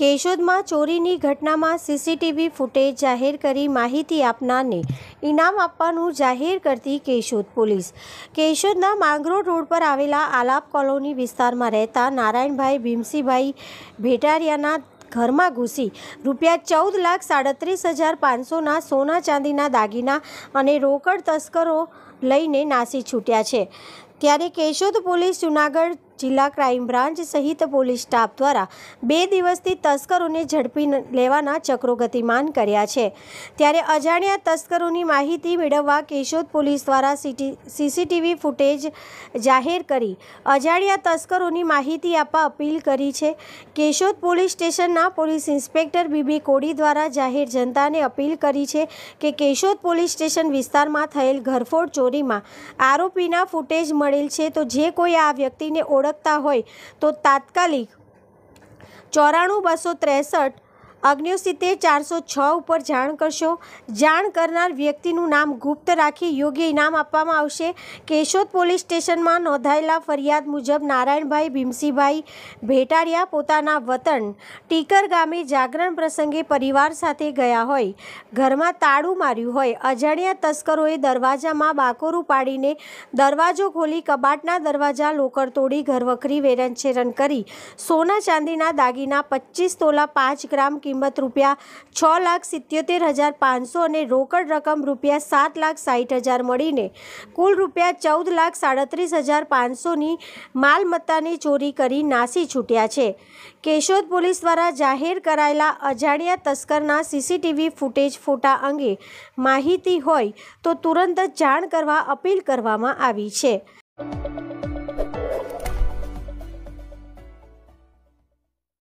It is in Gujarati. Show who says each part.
Speaker 1: કેશોદમાં ચોરીની ઘટનામાં સીસીટીવી ફૂટેજ જાહેર કરી માહિતી આપનારને ઇનામ આપવાનું જાહેર કરતી કેશોદ પોલીસ કેશોદના માંગરોળ રોડ પર આવેલા આલાપ કોલોની વિસ્તારમાં રહેતા નારાયણભાઈ ભીમસીભાઈ ભેટારિયાના ઘરમાં ઘૂસી રૂપિયા ચૌદ લાખ સાડત્રીસ હજાર પાંચસોના સોના ચાંદીના દાગીના અને રોકડ તસ્કરો લઈને નાસી છૂટ્યા છે ત્યારે કેશોદ પોલીસ જુનાગઢ જિલ્લા ક્રાઇમ બ્રાન્ચ સહિત પોલીસ સ્ટાફ દ્વારા બે દિવસથી તસ્કરોને ઝડપી લેવાના ચક્રો ગતિમાન કર્યા છે ત્યારે અજાણ્યા તસ્કરોની માહિતી મેળવવા કેશોદ પોલીસ દ્વારા સીસીટીવી ફૂટેજ જાહેર કરી અજાણ્યા તસ્કરોની માહિતી આપવા અપીલ કરી છે કેશોદ પોલીસ સ્ટેશનના પોલીસ ઇન્સ્પેક્ટર બીબી કોડી દ્વારા જાહેર જનતાને અપીલ કરી છે કે કેશોદ પોલીસ સ્ટેશન વિસ્તારમાં થયેલ ઘરફોડ ચોરીમાં આરોપીના ફૂટેજ મળેલ છે તો જે કોઈ આ વ્યક્તિને ઓળખ ઓળખતા હોય તો તાત્કાલિક ચોરાણું બસો ત્રેસઠ અગ્નિવ સિત્તેર ચારસો છ ઉપર જાણ કરશો જાણ કરનાર વ્યક્તિનું નામ ગુપ્ત રાખી યોગ્ય ઇનામ આપવામાં આવશે કેશોદ પોલીસ સ્ટેશનમાં નોંધાયેલા ફરિયાદ મુજબ નારાયણભાઈ ભીમસીભાઈ ભેટારિયા પોતાના વતન ટીકર ગામે જાગરણ પ્રસંગે પરિવાર સાથે ગયા હોય ઘરમાં તાળું માર્યું હોય અજાણ્યા તસ્કરોએ દરવાજામાં બાકોરું પાડીને દરવાજો ખોલી કબાટના દરવાજા લોકર તોડી ઘરવખરી વેરનછેરન કરી સોના ચાંદીના દાગીના પચીસ તોલા પાંચ ગ્રામ કિંમત રૂપિયા છ લાખ સિત્યોતેર હજાર પાંચસો અને રોકડ રકમ રૂપિયા સાત લાખ સાઠ હજાર મળીને કુલ રૂપિયા ચૌદ લાખ સાડત્રીસ હજાર પાંચસોની માલમત્તાની ચોરી કરી નાસી છૂટ્યા છે કેશોદ પોલીસ દ્વારા જાહેર કરાયેલા અજાણ્યા તસ્કરના સીસીટીવી ફૂટેજ ફોટા અંગે માહિતી હોય તો તુરંત જાણ કરવા અપીલ કરવામાં આવી છે